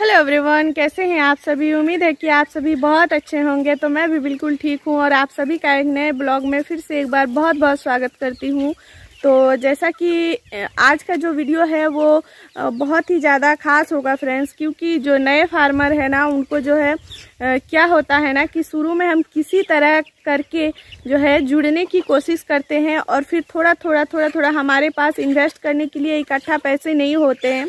hello everyone कैसे हैं आप सभी उम्मीद है कि आप सभी बहुत अच्छे होंगे तो मैं भी बिल्कुल ठीक हूं और आप सभी का एक नए ब्लॉग में फिर से एक बार बहुत बहुत स्वागत करती हूं तो जैसा कि आज का जो वीडियो है वो बहुत ही ज़्यादा खास होगा फ्रेंड्स क्योंकि जो नए फार्मर है ना उनको जो है क्या होता है ना कि शुरू में हम किसी तरह करके जो है जुड़ने की कोशिश करते हैं और फिर थोड़ा थोड़ा थोड़ा थोड़ा हमारे पास इन्वेस्ट करने के लिए इकट्ठा पैसे नहीं होते हैं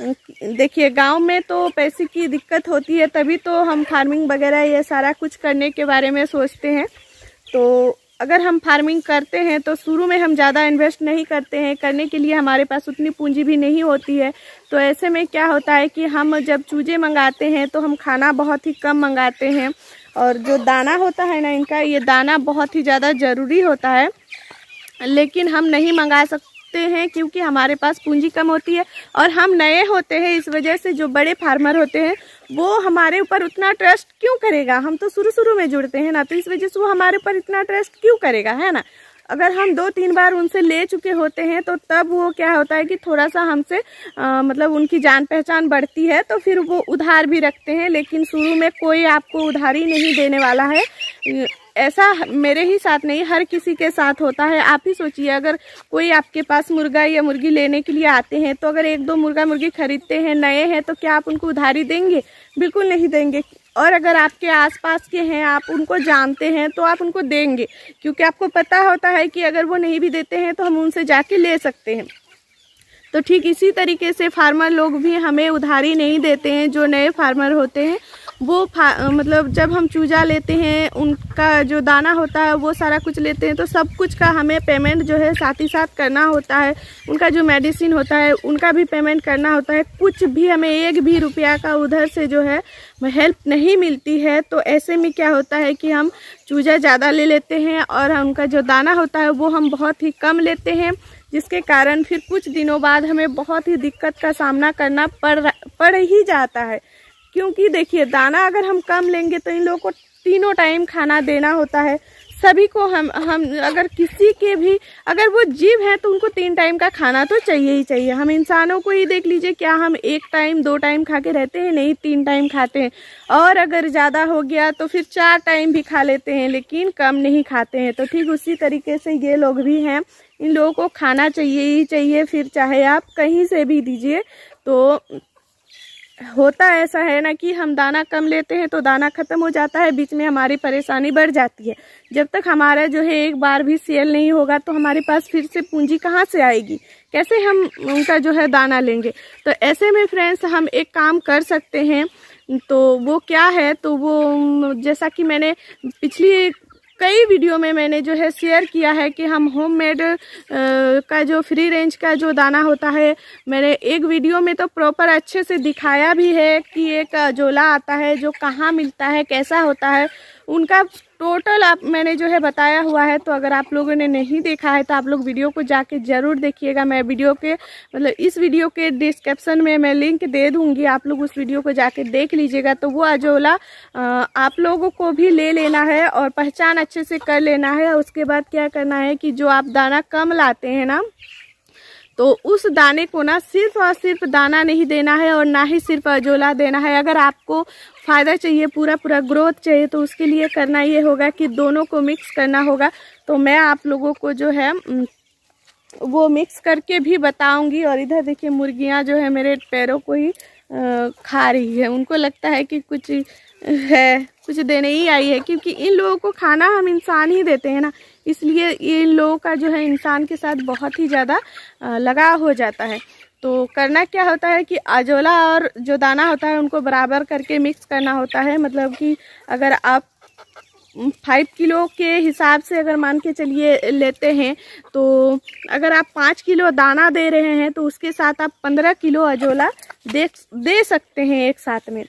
देखिए गांव में तो पैसे की दिक्कत होती है तभी तो हम फार्मिंग वगैरह ये सारा कुछ करने के बारे में सोचते हैं तो अगर हम फार्मिंग करते हैं तो शुरू में हम ज़्यादा इन्वेस्ट नहीं करते हैं करने के लिए हमारे पास उतनी पूंजी भी नहीं होती है तो ऐसे में क्या होता है कि हम जब चूजे मंगाते हैं तो हम खाना बहुत ही कम मंगाते हैं और जो दाना होता है ना इनका ये दाना बहुत ही ज़्यादा ज़रूरी होता है लेकिन हम नहीं मंगा सकते सकते हैं क्योंकि हमारे पास पूंजी कम होती है और हम नए होते हैं इस वजह से जो बड़े फार्मर होते हैं वो हमारे ऊपर उतना ट्रस्ट क्यों करेगा हम तो शुरू शुरू में जुड़ते हैं ना तो इस वजह से वो हमारे ऊपर इतना ट्रस्ट क्यों करेगा है ना अगर हम दो तीन बार उनसे ले चुके होते हैं तो तब वो क्या होता है कि थोड़ा सा हमसे मतलब उनकी जान पहचान बढ़ती है तो फिर वो उधार भी रखते हैं लेकिन शुरू में कोई आपको उधारी नहीं देने वाला है ऐसा मेरे ही साथ नहीं हर किसी के साथ होता है आप ही सोचिए अगर कोई आपके पास मुर्गा या मुर्गी लेने के लिए आते हैं तो अगर एक दो मुर्गा मुर्गी खरीदते हैं नए हैं तो क्या आप उनको उधारी देंगे बिल्कुल नहीं देंगे और अगर आपके आसपास के हैं आप उनको जानते हैं तो आप उनको देंगे क्योंकि आपको पता होता है कि अगर वो नहीं भी देते हैं तो हम उनसे जाके ले सकते हैं तो ठीक इसी तरीके से फार्मर लोग भी हमें उधारी नहीं देते हैं जो नए फार्मर होते हैं वो मतलब जब हम चूजा लेते हैं उनका जो दाना होता है वो सारा कुछ लेते हैं तो सब कुछ का हमें पेमेंट जो है साथ ही साथ करना होता है उनका जो मेडिसिन होता है उनका भी पेमेंट करना होता है कुछ भी हमें एक भी रुपया का उधर से जो है हेल्प नहीं मिलती है तो ऐसे में क्या होता है कि हम चूजा ज़्यादा ले लेते हैं और उनका जो दाना होता है वो हम बहुत ही कम लेते हैं जिसके कारण फिर कुछ दिनों बाद हमें बहुत ही दिक्कत का सामना करना पड़ पड़ ही जाता है क्योंकि देखिए दाना अगर हम कम लेंगे तो इन लोगों को तीनों टाइम खाना देना होता है सभी को हम हम अगर किसी के भी अगर वो जीव हैं तो उनको तीन टाइम का खाना तो चाहिए ही चाहिए हम इंसानों को ही देख लीजिए क्या हम एक टाइम दो टाइम खा के रहते हैं नहीं तीन टाइम खाते हैं और अगर ज़्यादा हो गया तो फिर चार टाइम भी खा लेते हैं लेकिन कम नहीं खाते हैं तो ठीक उसी तरीके से ये लोग भी हैं इन लोगों को खाना चाहिए ही चाहिए फिर चाहे आप कहीं से भी दीजिए तो होता ऐसा है ना कि हम दाना कम लेते हैं तो दाना ख़त्म हो जाता है बीच में हमारी परेशानी बढ़ जाती है जब तक हमारा जो है एक बार भी सेल नहीं होगा तो हमारे पास फिर से पूंजी कहाँ से आएगी कैसे हम उनका जो है दाना लेंगे तो ऐसे में फ्रेंड्स हम एक काम कर सकते हैं तो वो क्या है तो वो जैसा कि मैंने पिछली कई वीडियो में मैंने जो है शेयर किया है कि हम होममेड का जो फ्री रेंज का जो दाना होता है मैंने एक वीडियो में तो प्रॉपर अच्छे से दिखाया भी है कि एक अजोला आता है जो कहाँ मिलता है कैसा होता है उनका टोटल आप मैंने जो है बताया हुआ है तो अगर आप लोगों ने नहीं देखा है तो आप लोग वीडियो को जाके ज़रूर देखिएगा मैं वीडियो के मतलब इस वीडियो के डिस्क्रिप्शन में मैं लिंक दे दूंगी आप लोग उस वीडियो को जाके देख लीजिएगा तो वो अजोला आप लोगों को भी ले लेना है और पहचान अच्छे से कर लेना है उसके बाद क्या करना है कि जो आप दाना कम लाते हैं ना तो उस दाने को ना सिर्फ और सिर्फ दाना नहीं देना है और ना ही सिर्फ अजोला देना है अगर आपको फ़ायदा चाहिए पूरा पूरा ग्रोथ चाहिए तो उसके लिए करना ये होगा कि दोनों को मिक्स करना होगा तो मैं आप लोगों को जो है वो मिक्स करके भी बताऊंगी और इधर देखिए मुर्गियाँ जो है मेरे पैरों को ही खा रही है उनको लगता है कि कुछ है कुछ देने ही आई है क्योंकि इन लोगों को खाना हम इंसान ही देते हैं ना इसलिए ये इन लोगों का जो है इंसान के साथ बहुत ही ज़्यादा लगाव हो जाता है तो करना क्या होता है कि आजोला और जो दाना होता है उनको बराबर करके मिक्स करना होता है मतलब कि अगर आप फाइव किलो के हिसाब से अगर मान के चलिए लेते हैं तो अगर आप पाँच किलो दाना दे रहे हैं तो उसके साथ आप पंद्रह किलो अजोला दे दे सकते हैं एक साथ में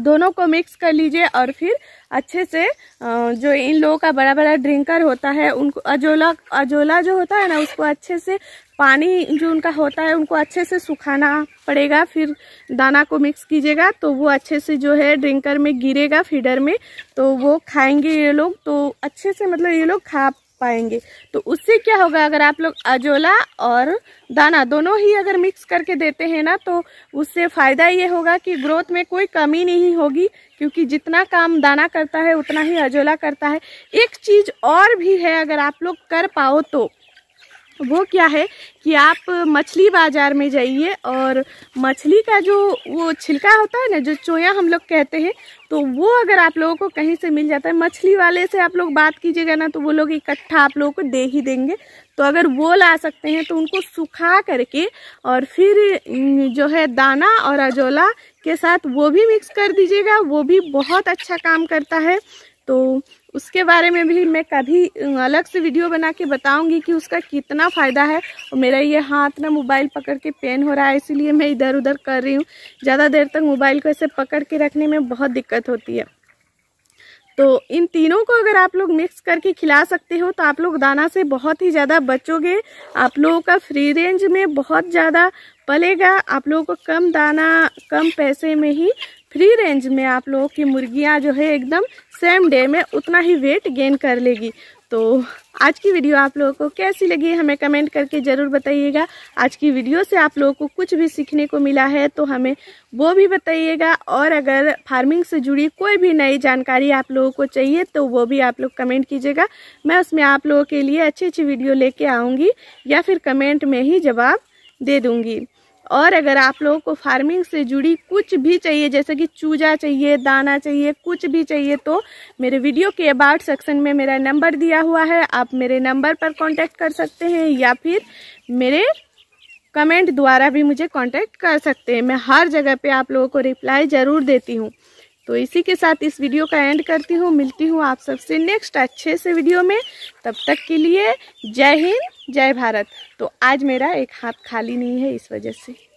दोनों को मिक्स कर लीजिए और फिर अच्छे से जो इन लोगों का बड़ा बड़ा ड्रिंकर होता है उनको अजोला अजोला जो होता है ना उसको अच्छे से पानी जो उनका होता है उनको अच्छे से सुखाना पड़ेगा फिर दाना को मिक्स कीजिएगा तो वो अच्छे से जो है ड्रिंकर में गिरेगा फीडर में तो वो खाएंगे ये लोग तो अच्छे से मतलब ये लोग खा पाएंगे तो उससे क्या होगा अगर आप लोग अजोला और दाना दोनों ही अगर मिक्स करके देते हैं ना तो उससे फ़ायदा ये होगा कि ग्रोथ में कोई कमी नहीं होगी क्योंकि जितना काम दाना करता है उतना ही अजोला करता है एक चीज़ और भी है अगर आप लोग कर पाओ तो वो क्या है कि आप मछली बाज़ार में जाइए और मछली का जो वो छिलका होता है ना जो चोया हम लोग कहते हैं तो वो अगर आप लोगों को कहीं से मिल जाता है मछली वाले से आप लोग बात कीजिएगा ना तो वो लोग इकट्ठा आप लोगों को दे ही देंगे तो अगर वो ला सकते हैं तो उनको सुखा करके और फिर जो है दाना और अजोला के साथ वो भी मिक्स कर दीजिएगा वो भी बहुत अच्छा काम करता है तो उसके बारे में भी मैं कभी अलग से वीडियो बना के बताऊंगी कि उसका कितना फ़ायदा है और मेरा ये हाथ ना मोबाइल पकड़ के पेन हो रहा है इसीलिए मैं इधर उधर कर रही हूँ ज़्यादा देर तक मोबाइल को ऐसे पकड़ के रखने में बहुत दिक्कत होती है तो इन तीनों को अगर आप लोग मिक्स करके खिला सकते हो तो आप लोग दाना से बहुत ही ज़्यादा बचोगे आप लोगों का फ्री रेंज में बहुत ज़्यादा पलेगा आप लोगों को कम दाना कम पैसे में ही फ्री रेंज में आप लोगों की मुर्गियाँ जो है एकदम सेम डे में उतना ही वेट गेन कर लेगी तो आज की वीडियो आप लोगों को कैसी लगी हमें कमेंट करके ज़रूर बताइएगा आज की वीडियो से आप लोगों को कुछ भी सीखने को मिला है तो हमें वो भी बताइएगा और अगर फार्मिंग से जुड़ी कोई भी नई जानकारी आप लोगों को चाहिए तो वो भी आप लोग कमेंट कीजिएगा मैं उसमें आप लोगों के लिए अच्छी अच्छी वीडियो लेके आऊँगी या फिर कमेंट में ही जवाब दे दूँगी और अगर आप लोगों को फार्मिंग से जुड़ी कुछ भी चाहिए जैसे कि चूजा चाहिए दाना चाहिए कुछ भी चाहिए तो मेरे वीडियो के अबाउट सेक्शन में मेरा नंबर दिया हुआ है आप मेरे नंबर पर कांटेक्ट कर सकते हैं या फिर मेरे कमेंट द्वारा भी मुझे कांटेक्ट कर सकते हैं मैं हर जगह पे आप लोगों को रिप्लाई ज़रूर देती हूँ तो इसी के साथ इस वीडियो का एंड करती हूँ मिलती हूँ आप सबसे नेक्स्ट अच्छे से वीडियो में तब तक के लिए जय हिंद जय भारत तो आज मेरा एक हाथ खाली नहीं है इस वजह से